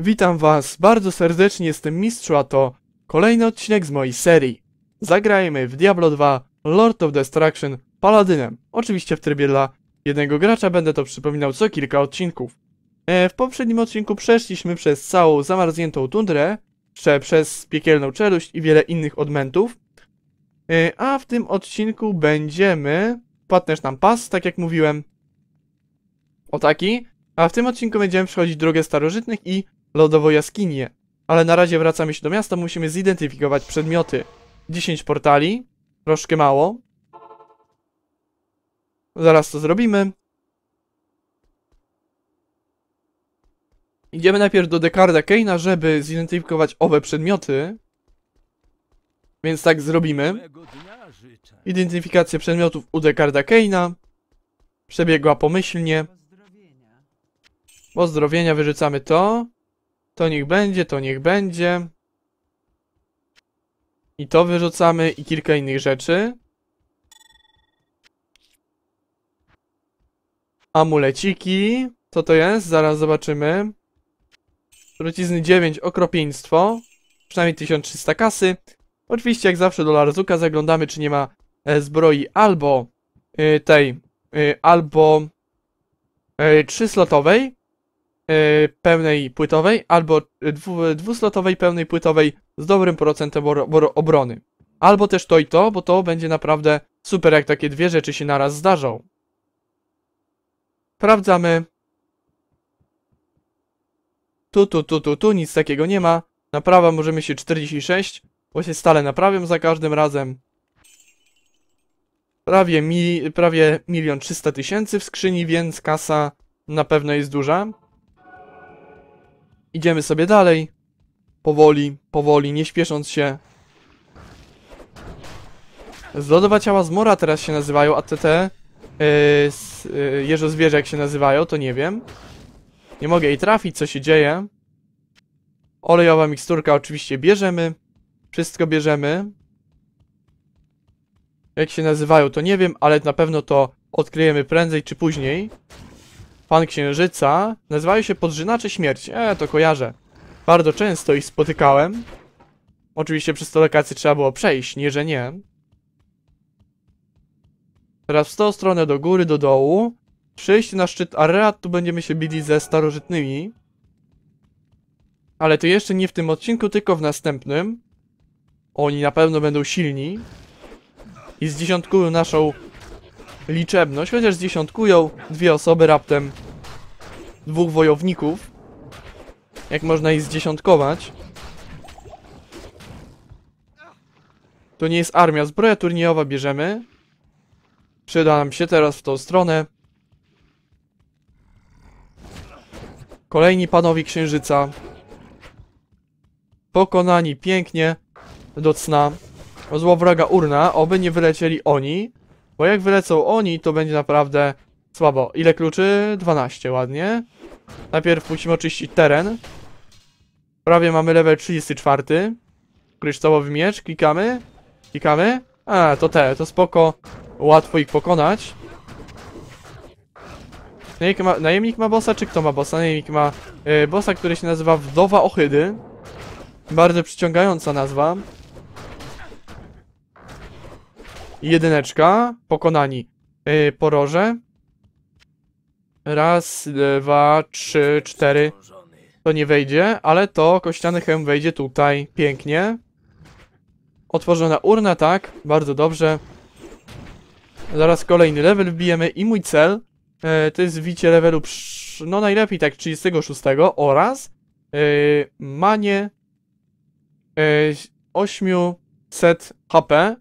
Witam was bardzo serdecznie, jestem Mistrzu, a to kolejny odcinek z mojej serii. Zagrajmy w Diablo 2 Lord of Destruction Paladynem. Oczywiście w trybie dla jednego gracza będę to przypominał co kilka odcinków. E, w poprzednim odcinku przeszliśmy przez całą zamarzniętą tundrę, jeszcze przez piekielną czeluść i wiele innych odmentów. E, a w tym odcinku będziemy... Płatnesz nam pas, tak jak mówiłem. O taki. A w tym odcinku będziemy przechodzić drogę starożytnych i lodową jaskinię. Ale na razie wracamy się do miasta, musimy zidentyfikować przedmioty. 10 portali, troszkę mało. Zaraz to zrobimy. Idziemy najpierw do Dekarda Keina, żeby zidentyfikować owe przedmioty. Więc tak zrobimy. Identyfikacja przedmiotów u Dekarda Keina. Przebiegła pomyślnie. Pozdrowienia, wyrzucamy to. To niech będzie, to niech będzie. I to wyrzucamy i kilka innych rzeczy. Amuleciki. Co to jest? Zaraz zobaczymy. Trucizny 9, okropieństwo. Przynajmniej 1300 kasy. Oczywiście jak zawsze do Larzuka zaglądamy, czy nie ma e, zbroi albo y, tej, y, albo y, e, trzyslotowej, E, pełnej płytowej albo dwuslotowej pełnej płytowej z dobrym procentem obrony. Albo też to i to, bo to będzie naprawdę super, jak takie dwie rzeczy się naraz zdarzą. Sprawdzamy. Tu, tu, tu, tu, tu, nic takiego nie ma. Naprawa możemy się 46, bo się stale naprawiam za każdym razem. Prawie, mi, prawie milion trzysta tysięcy w skrzyni, więc kasa na pewno jest duża. Idziemy sobie dalej. Powoli, powoli, nie śpiesząc się. Zlodowa ciała z mora teraz się nazywają, a te te... Yy, zwierzę jak się nazywają, to nie wiem. Nie mogę jej trafić, co się dzieje. Olejowa miksturka oczywiście bierzemy. Wszystko bierzemy. Jak się nazywają, to nie wiem, ale na pewno to odkryjemy prędzej czy później. Pan Księżyca nazywają się podżynacze śmierci. E, to kojarzę. Bardzo często ich spotykałem. Oczywiście przez te lokacje trzeba było przejść, nie że nie. Teraz w tą stronę do góry, do dołu. przejść na szczyt Arrat, tu będziemy się bili ze starożytnymi. Ale to jeszcze nie w tym odcinku, tylko w następnym. Oni na pewno będą silni. I zdziesiątkują naszą liczebność, chociaż zdziesiątkują dwie osoby raptem dwóch wojowników. Jak można ich zdziesiątkować. To nie jest armia, zbroja turniejowa bierzemy. Przyda nam się teraz w tą stronę. Kolejni panowie księżyca. Pokonani pięknie do cna. Złowroga urna, oby nie wylecieli oni. Bo jak wylecą oni, to będzie naprawdę słabo. Ile kluczy? 12, ładnie. Najpierw musimy oczyścić teren. Prawie mamy level 34. Kryształowy miecz, klikamy. Klikamy. A, to te, to spoko. Łatwo ich pokonać. Najemnik ma, najemnik ma bossa, czy kto ma bossa? Najemnik ma y, bossa, który się nazywa Wdowa Ohydy. Bardzo przyciągająca nazwa. Jedyneczka, pokonani. Yy, poroże. Raz, y, dwa, trzy, cztery. To nie wejdzie, ale to kościany hełm wejdzie tutaj. Pięknie. Otworzona urna, tak. Bardzo dobrze. Zaraz kolejny level wbijemy i mój cel yy, to jest wbicie levelu, no najlepiej tak 36 oraz yy, manie yy, 800 HP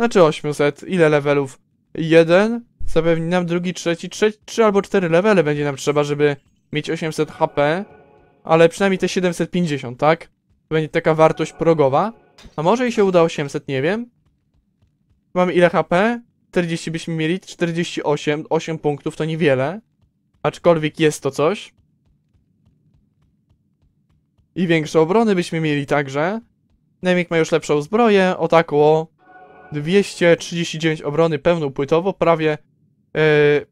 znaczy 800. Ile levelów? Jeden. Zapewni nam drugi, trzeci, trzeci, trzy albo cztery levely będzie nam trzeba, żeby mieć 800 HP. Ale przynajmniej te 750, tak? To będzie taka wartość progowa. A może i się uda 800, nie wiem. Mamy ile HP? 40 byśmy mieli, 48, 8 punktów to niewiele. Aczkolwiek jest to coś. I większe obrony byśmy mieli także. Nemik ma już lepszą zbroję, o tak o 239 obrony płytowo, prawie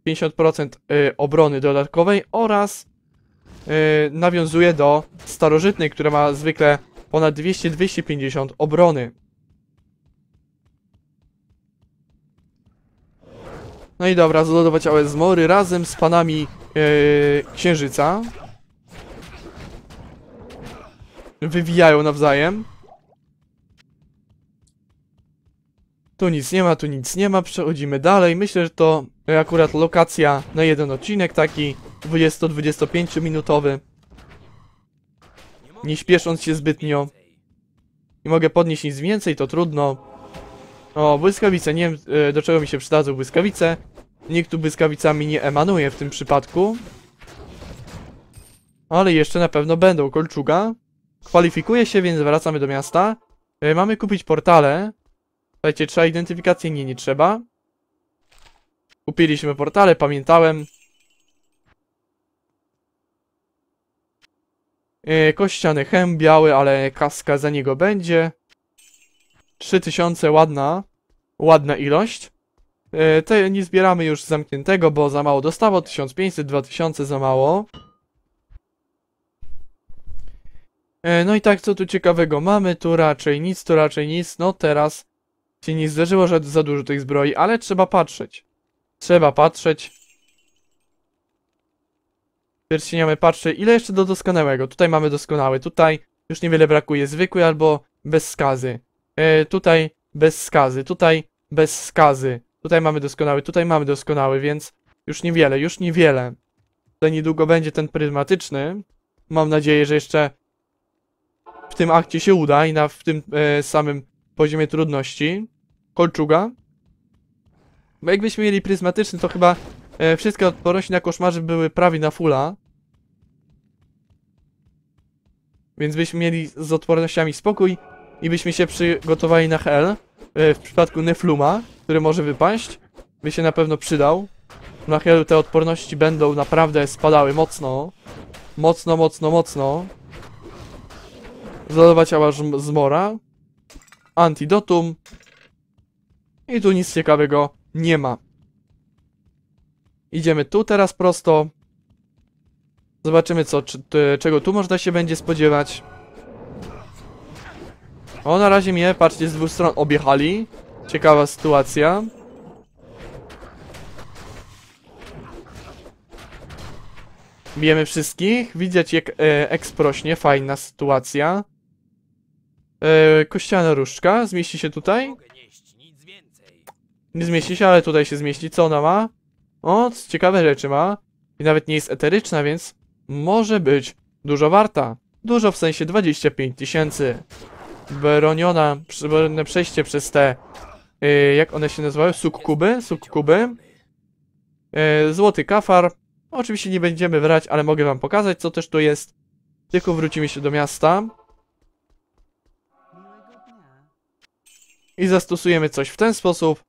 50% e, e, obrony dodatkowej oraz e, nawiązuje do starożytnej, która ma zwykle ponad 200-250 obrony. No i dobra, zlodować AOE Zmory razem z panami Księżyca. Wywijają nawzajem. Tu nic nie ma, tu nic nie ma, przechodzimy dalej. Myślę, że to akurat lokacja na jeden odcinek, taki 20-25 minutowy. Nie śpiesząc się zbytnio. Nie mogę podnieść nic więcej, to trudno. O, błyskawice, nie wiem e, do czego mi się przydadzą błyskawice. Nikt tu błyskawicami nie emanuje w tym przypadku. Ale jeszcze na pewno będą. Kolczuga. Kwalifikuje się, więc wracamy do miasta. E, mamy kupić portale. Słuchajcie, trzeba identyfikacji? Nie, nie trzeba. Kupiliśmy portale, pamiętałem. Yy, e, kościany hem biały, ale kaska za niego będzie. 3000, ładna. Ładna ilość. Yy, te nie zbieramy już zamkniętego, bo za mało dostawa. 1500, 2000 za mało. Yy, no i tak, co tu ciekawego mamy? Tu raczej nic, tu raczej nic. No teraz się nie zdarzyło, że za dużo tych zbroi, ale trzeba patrzeć. Trzeba patrzeć. Pierścieniowy patrzy, ile jeszcze do doskonałego? Tutaj mamy doskonały, tutaj już niewiele brakuje, zwykły albo bez skazy. E, tutaj bez skazy, tutaj bez skazy. Tutaj mamy doskonały, tutaj mamy doskonały, więc już niewiele, już niewiele. Tutaj niedługo będzie ten pryzmatyczny. Mam nadzieję, że jeszcze w tym akcie się uda i na, w tym e, samym poziomie trudności. Kolczuga. Bo jakbyśmy mieli pryzmatyczny, to chyba e, wszystkie odporności na koszmarze były prawie na fulla. Więc byśmy mieli z odpornościami spokój i byśmy się przygotowali na hell. E, w przypadku Nefluma, który może wypaść, by się na pewno przydał. Na hellu te odporności będą naprawdę spadały mocno. Mocno, mocno, mocno. Zadawać aż zmora antidotum. I tu nic ciekawego nie ma. Idziemy tu teraz prosto. Zobaczymy, co, czy, czego tu można się będzie spodziewać. O, na razie mnie, patrzcie, z dwóch stron objechali. Ciekawa sytuacja. Bijemy wszystkich. Widzieć jak e, eksprośnie, fajna sytuacja e, kościana różdżka. Zmieści się tutaj? Nie zmieści się, ale tutaj się zmieści. Co ona ma? O, ciekawe rzeczy ma. I nawet nie jest eteryczna, więc może być dużo warta. Dużo w sensie 25 tysięcy. Broniona, bronione przejście przez te, y, jak one się nazywają? Sukkuby? Sukkuby. Y, złoty kafar. Oczywiście nie będziemy brać, ale mogę wam pokazać, co też tu jest. Tylko wrócimy się do miasta. i zastosujemy coś w ten sposób.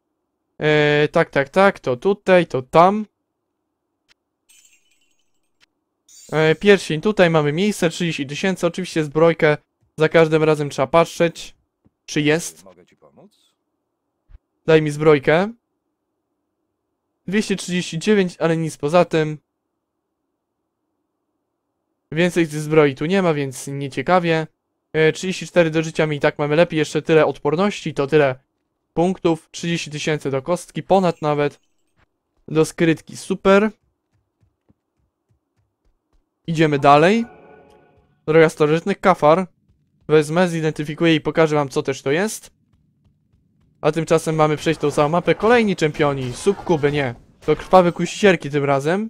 Yy, tak, tak, tak, to tutaj, to tam. Yy, pierścień, tutaj mamy miejsce, 30 tysięcy, oczywiście zbrojkę za każdym razem trzeba patrzeć, czy jest. Daj mi zbrojkę. 239, ale nic poza tym. Więcej zbroi tu nie ma, więc nie ciekawie. 34 e, do życia mi i tak mamy lepiej, jeszcze tyle odporności, to tyle punktów, 30 tysięcy do kostki, ponad nawet, do skrytki, super. Idziemy dalej. Droga starożytnych, kafar. Wezmę, zidentyfikuję i pokażę wam co też to jest. A tymczasem mamy przejść tą całą mapę, kolejni czempioni, sukkuby nie. To krwawe kuścierki tym razem.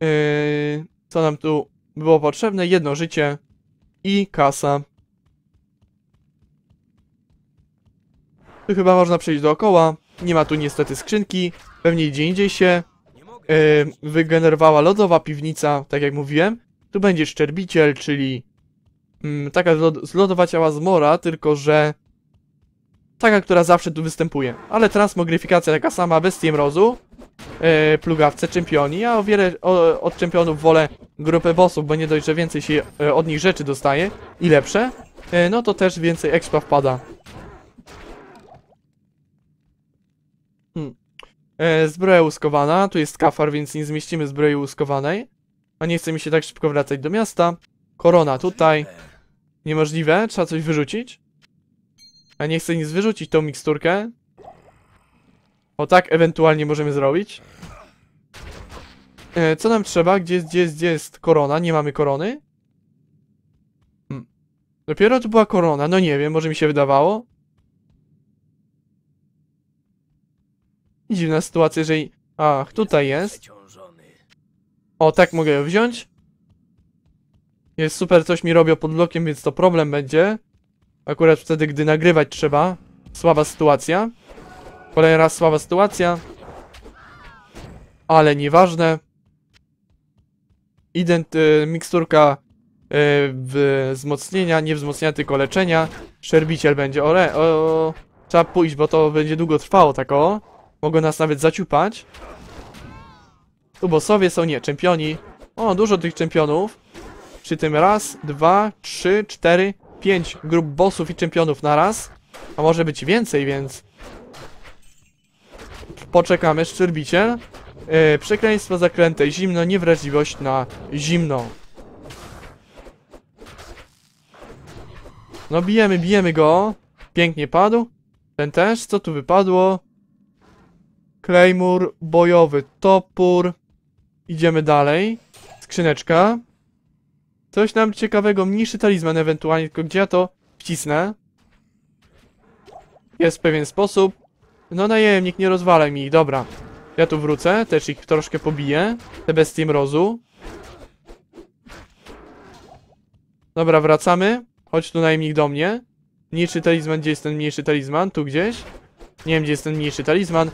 Yy, co nam tu było potrzebne? Jedno życie i kasa. Tu chyba można przejść dookoła. Nie ma tu niestety skrzynki. Pewnie gdzie indziej się yy, wygenerowała lodowa piwnica, tak jak mówiłem. Tu będzie szczerbiciel, czyli yy, taka zlodowa ciała zmora, tylko że taka, która zawsze tu występuje. Ale transmogryfikacja taka sama, bestie mrozu yy, plugawce czempioni. Ja o wiele o, od czempionów wolę grupę bossów, bo nie dość, że więcej się yy, od nich rzeczy dostaje i lepsze, yy, no to też więcej expa wpada. Hmm. zbroja uskowana tu jest kafar, więc nie zmieścimy zbroi uskowanej A nie chce mi się tak szybko wracać do miasta. Korona tutaj. Niemożliwe, trzeba coś wyrzucić. A nie chcę nic wyrzucić, tą miksturkę. O tak ewentualnie możemy zrobić. E, co nam trzeba? Gdzie jest, gdzie jest, gdzie jest korona? Nie mamy korony? Hmm. Dopiero tu była korona. No nie wiem, może mi się wydawało. Dziwna sytuacja, jeżeli... Ach, tutaj jest. O, tak mogę ją wziąć. Jest super, coś mi robią pod blokiem, więc to problem będzie. Akurat wtedy, gdy nagrywać trzeba. Słaba sytuacja. Kolejny raz słaba sytuacja. Ale nieważne. Ident, y, miksturka y, wzmocnienia, nie wzmocnienia, tylko leczenia. Szerbiciel będzie, ole, o, trzeba pójść, bo to będzie długo trwało, tak o. Mogą nas nawet zaciupać. Tu bossowie są, nie, czempioni. O, dużo tych czempionów. Przy tym raz, dwa, trzy, cztery, pięć grup bossów i czempionów na raz. A może być więcej, więc Poczekamy szczerbicie, e, przekleństwo zaklęte zimno, niewrażliwość na zimno. No bijemy, bijemy go. Pięknie padł. Ten też, co tu wypadło? Klejmur bojowy topór. Idziemy dalej. Skrzyneczka. Coś nam ciekawego, mniejszy talizman ewentualnie, tylko gdzie ja to wcisnę? Jest pewien sposób. No najemnik, nie rozwalaj mi. Dobra. Ja tu wrócę, też ich troszkę pobiję. Te bestie mrozu. Dobra, wracamy. Chodź tu najemnik do mnie. Mniejszy talizman, gdzie jest ten mniejszy talizman? Tu gdzieś? Nie wiem, gdzie jest ten mniejszy talizman.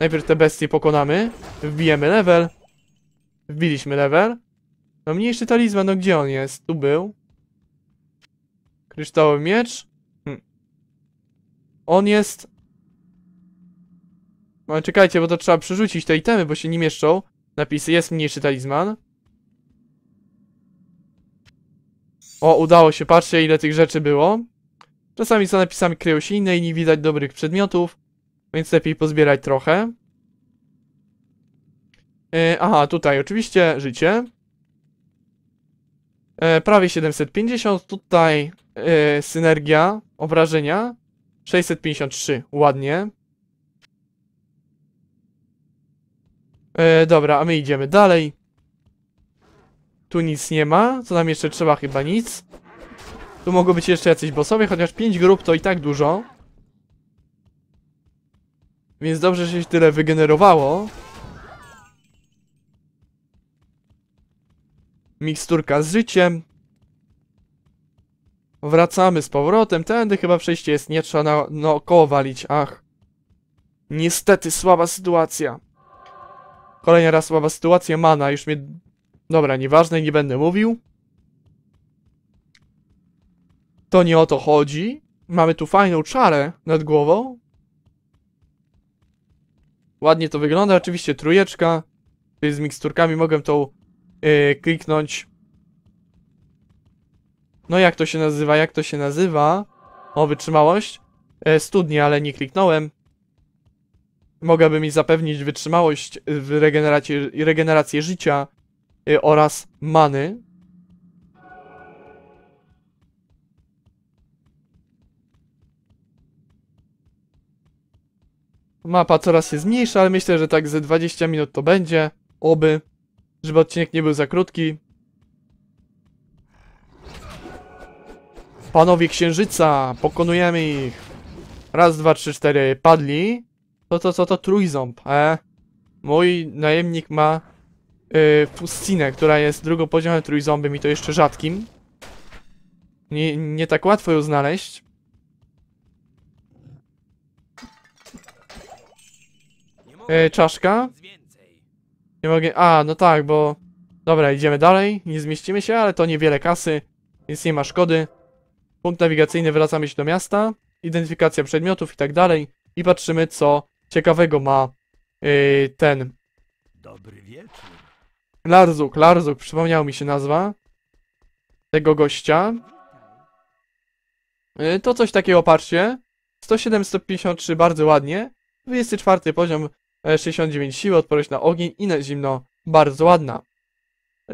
Najpierw te bestie pokonamy. Wbijemy level. Wbiliśmy level. No mniejszy talizman, no gdzie on jest? Tu był. Kryształowy miecz. Hm. On jest ale czekajcie, bo to trzeba przerzucić te itemy, bo się nie mieszczą. Napisy, jest mniejszy talizman. O, udało się, patrzcie ile tych rzeczy było. Czasami za napisami kryją się inne i nie widać dobrych przedmiotów, więc lepiej pozbierać trochę. E, aha, tutaj oczywiście życie. E, prawie 750, tutaj e, synergia, obrażenia. 653, ładnie. E, dobra, a my idziemy dalej. Tu nic nie ma. Co nam jeszcze trzeba? Chyba nic. Tu mogą być jeszcze jacyś bossowie, chociaż 5 grup to i tak dużo. Więc dobrze, że się tyle wygenerowało. Miksturka z życiem. Wracamy z powrotem. Tędy chyba przejście jest. Nie trzeba na, koło walić. Ach. Niestety słaba sytuacja. Kolejny raz słaba sytuacja, mana, już mnie... Dobra, nieważne, nie będę mówił. To nie o to chodzi. Mamy tu fajną czarę nad głową. Ładnie to wygląda, oczywiście trujeczka. Tutaj z miksturkami mogę tą yy, kliknąć. No jak to się nazywa, jak to się nazywa? O, wytrzymałość. E, studnie, ale nie kliknąłem mogłaby mi zapewnić wytrzymałość w regeneracji regenerację życia y, oraz many. Mapa coraz się zmniejsza, ale myślę, że tak ze 20 minut to będzie. Oby, żeby odcinek nie był za krótki. Panowie Księżyca, pokonujemy ich. Raz, dwa, trzy, cztery, padli. Co to, co to trójząb, e? Mój najemnik ma yy, która jest drugopoziomym trójząbem i to jeszcze rzadkim. Nie, nie tak łatwo ją znaleźć. Y, czaszka. Nie mogę... A, no tak, bo... Dobra, idziemy dalej. Nie zmieścimy się, ale to niewiele kasy, więc nie ma szkody. Punkt nawigacyjny, wracamy się do miasta. Identyfikacja przedmiotów i tak dalej. I patrzymy, co ciekawego ma yy, ten. Dobry wieczór. Larzuk, Larzuk, przypomniał mi się nazwa tego gościa. Yy, to coś takiego, patrzcie. 107, 153, bardzo ładnie. 24 poziom, 69 y, siły, odporność na ogień i na zimno, bardzo ładna.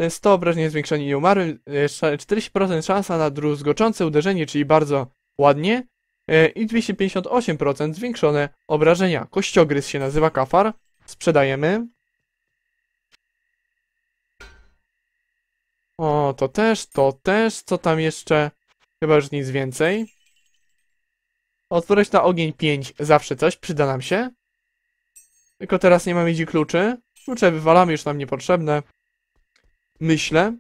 100 y, obrażeń zwiększenie i umarłym, 40% y, szansa na druzgoczące uderzenie, czyli bardzo ładnie. E, i 258% zwiększone obrażenia. Kościogryz się nazywa kafar. Sprzedajemy. O, to też, to też, co tam jeszcze? Chyba już nic więcej. Odporność na ogień 5, zawsze coś, przyda nam się. Tylko teraz nie mam miedzi kluczy. Klucze wywalamy, już nam niepotrzebne. Myślę.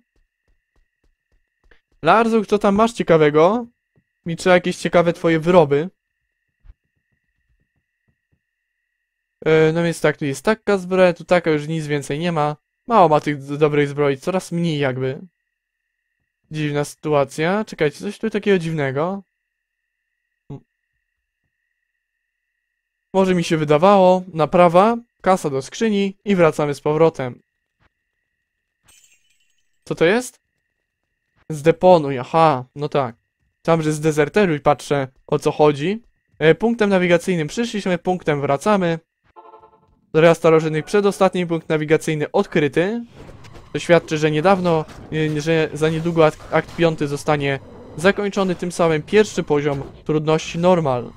Larzuk, co tam masz ciekawego? trzeba jakieś ciekawe twoje wyroby. E, no więc tak, tu jest taka zbroja, tu taka, już nic więcej nie ma. Mało ma tych dobrej zbroi, coraz mniej jakby. Dziwna sytuacja. Czekajcie, coś tu takiego dziwnego. Może mi się wydawało. Naprawa, kasa do skrzyni i wracamy z powrotem. Co to jest? Zdeponuj, aha, no tak. Tam, że zdezerteruj, patrzę o co chodzi. E, punktem nawigacyjnym przyszliśmy, punktem wracamy. Zaraz starożytnych przedostatni punkt nawigacyjny odkryty. To świadczy, że niedawno, e, że za niedługo akt, akt zostanie zakończony tym samym pierwszy poziom trudności normal.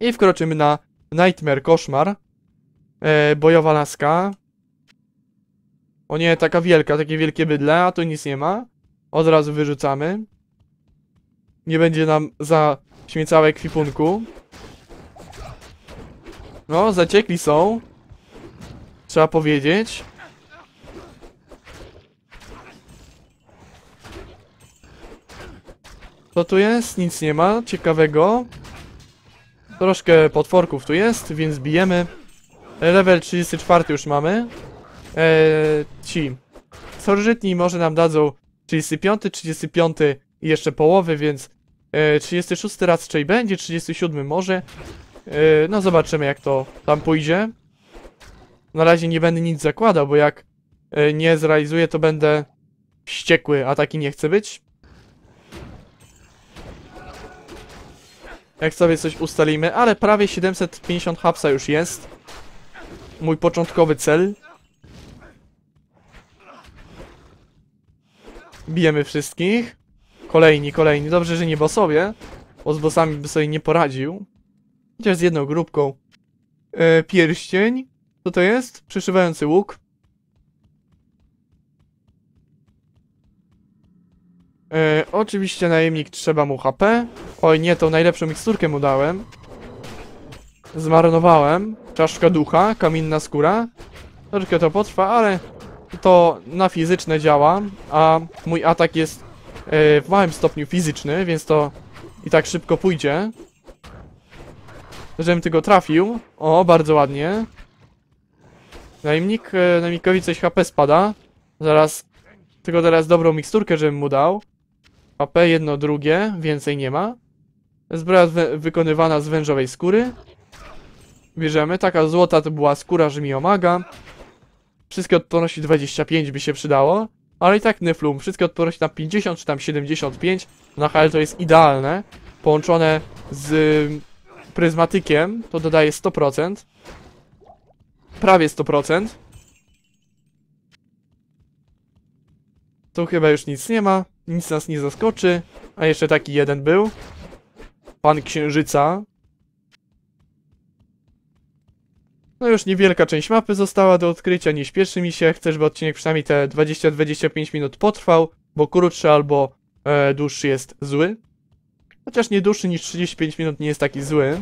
I wkroczymy na Nightmare, koszmar. E, bojowa laska. O nie, taka wielka, takie wielkie bydle, a tu nic nie ma. Od razu wyrzucamy. Nie będzie nam zaśmiecała ekwipunku. No, zaciekli są. Trzeba powiedzieć. Co tu jest? Nic nie ma ciekawego. Troszkę potworków tu jest, więc bijemy. Level 34 już mamy. Eee, ci. Sorżytni może nam dadzą 35, 35 i jeszcze połowy, więc e, 36 raczej będzie, 37 może. E, no zobaczymy jak to tam pójdzie. Na razie nie będę nic zakładał, bo jak e, nie zrealizuję to będę wściekły, a taki nie chcę być. Jak sobie coś ustalimy, ale prawie 750 hapsa już jest. Mój początkowy cel. Bijemy wszystkich. Kolejni, kolejni. Dobrze, że nie bossowie, bo z bossami by sobie nie poradził. Chociaż z jedną grupką. E, pierścień. Co to jest? Przyszywający łuk. E, oczywiście najemnik trzeba mu HP. Oj nie, tą najlepszą miksturkę mu dałem. Zmarnowałem. Czaszka ducha, kamienna skóra. Troszkę to potrwa, ale to na fizyczne działa, a mój atak jest e, w małym stopniu fizyczny, więc to i tak szybko pójdzie. Żebym tego trafił. O, bardzo ładnie. Najemnik, e, najemnikowi coś HP spada. Zaraz, tylko teraz dobrą miksturkę, żebym mu dał. HP jedno, drugie, więcej nie ma. Zbroja wykonywana z wężowej skóry. Bierzemy, taka złota to była skóra, że mi omaga. Wszystkie odporności 25 by się przydało. Ale i tak nyflum. wszystkie odporności na 50 czy tam 75 na HL to jest idealne. Połączone z pryzmatykiem to dodaje 100%. Prawie 100%. Tu chyba już nic nie ma, nic nas nie zaskoczy. A jeszcze taki jeden był. Pan Księżyca, No już niewielka część mapy została do odkrycia, nie śpieszy mi się, chcę, żeby odcinek przynajmniej te 20-25 minut potrwał, bo krótszy albo e, dłuższy jest zły. Chociaż nie dłuższy niż 35 minut nie jest taki zły.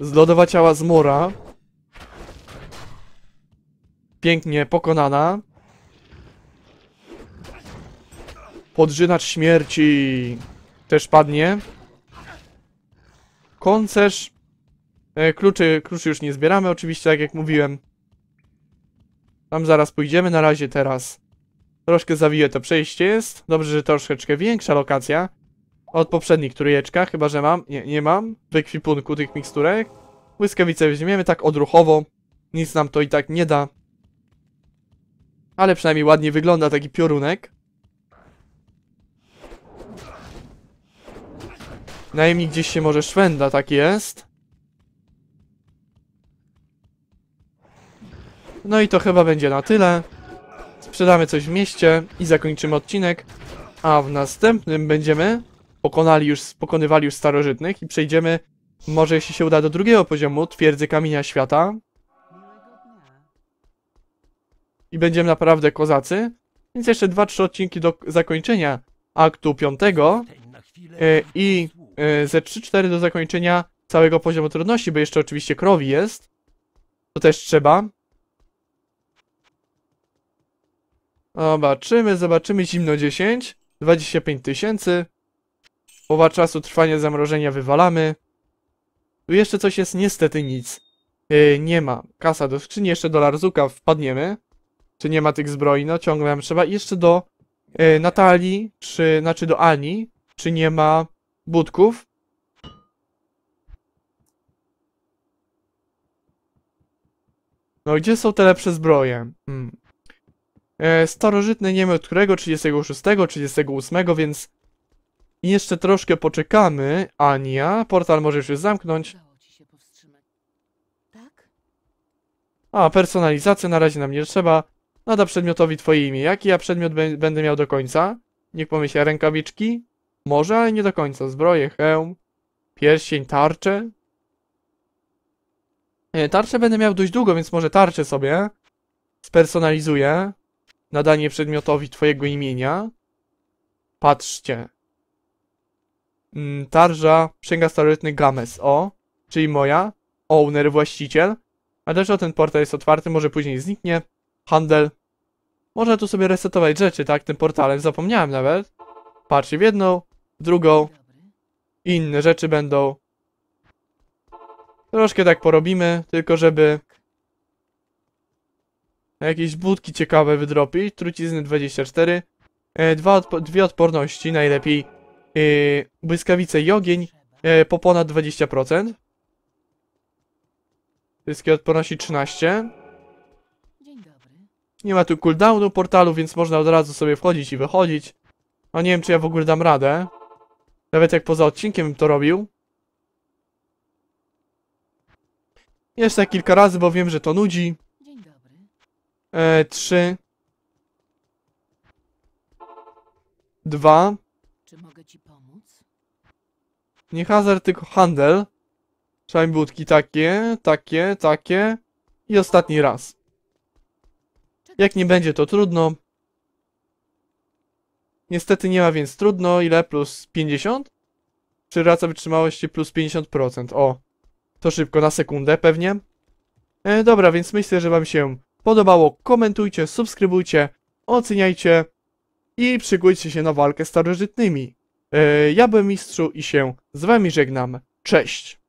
Zlodowa ciała zmora. Pięknie pokonana. Podżynacz śmierci. Też padnie. Koncerz E, kluczy, kluczy już nie zbieramy oczywiście, tak jak mówiłem. Tam zaraz pójdziemy, na razie teraz. Troszkę zawiję to przejście jest. Dobrze, że troszeczkę większa lokacja. Od poprzednich trójeczka, chyba że mam. Nie, nie mam. W ekwipunku tych miksturek. Błyskawice weźmiemy tak odruchowo. Nic nam to i tak nie da. Ale przynajmniej ładnie wygląda taki piorunek. Najmniej gdzieś się może szwenda, tak jest. No i to chyba będzie na tyle. Sprzedamy coś w mieście i zakończymy odcinek. A w następnym będziemy pokonali już, pokonywali już starożytnych i przejdziemy, może jeśli się uda, do drugiego poziomu, twierdzy kamienia świata. I będziemy naprawdę kozacy. Więc jeszcze 2-3 odcinki do zakończenia aktu 5 e, i e, ze 3-4 do zakończenia całego poziomu trudności, bo jeszcze oczywiście krowi jest. To też trzeba. Zobaczymy, zobaczymy. Zimno 10. 25 tysięcy. Połowa czasu trwania zamrożenia wywalamy. Tu jeszcze coś jest, niestety nic. Yy, nie ma. Kasa do skrzyni, jeszcze do Larzuka wpadniemy. Czy nie ma tych zbroi? No ciągle nam trzeba. I jeszcze do yy, Natalii, czy, znaczy do Ani, czy nie ma budków. No gdzie są te lepsze zbroje? Hmm. E, starożytny nie wiem od którego, 36, 38, więc jeszcze troszkę poczekamy. Ania, portal możesz już zamknąć. Tak? A, personalizacja na razie nam nie trzeba. Nada przedmiotowi twoje imię. Jaki ja przedmiot będę miał do końca? Niech pomyśla rękawiczki? Może, ale nie do końca. Zbroje, hełm, pierścień, tarcze. E, tarczę będę miał dość długo, więc może tarczę sobie spersonalizuję nadanie przedmiotowi twojego imienia. Patrzcie. Mm, tarża, księga starożytnych Games, o, czyli moja, owner, właściciel. A o ten portal jest otwarty? Może później zniknie. Handel. Można tu sobie resetować rzeczy, tak? Tym portalem zapomniałem nawet. Patrzcie w jedną, w drugą. inne rzeczy będą. Troszkę tak porobimy, tylko żeby jakieś budki ciekawe wydropić, trucizny 24, e, dwa odpo dwie odporności najlepiej, e, błyskawice i ogień e, po ponad 20%. Wszystkie odporności 13. Nie ma tu cooldownu portalu, więc można od razu sobie wchodzić i wychodzić. A no nie wiem, czy ja w ogóle dam radę. Nawet jak poza odcinkiem bym to robił. Jeszcze kilka razy, bo wiem, że to nudzi. E, trzy. Dwa. Czy mogę ci pomóc? Nie hazard, tylko handel. budki takie, takie, takie. I ostatni raz. Jak nie będzie, to trudno. Niestety nie ma, więc trudno. Ile? Plus 50? Czy raca wytrzymałości plus 50%? O, to szybko, na sekundę pewnie. E, dobra, więc myślę, że wam się podobało, komentujcie, subskrybujcie, oceniajcie i przygódźcie się na walkę z starożytnymi. E, ja byłem Mistrzu i się z wami żegnam. Cześć!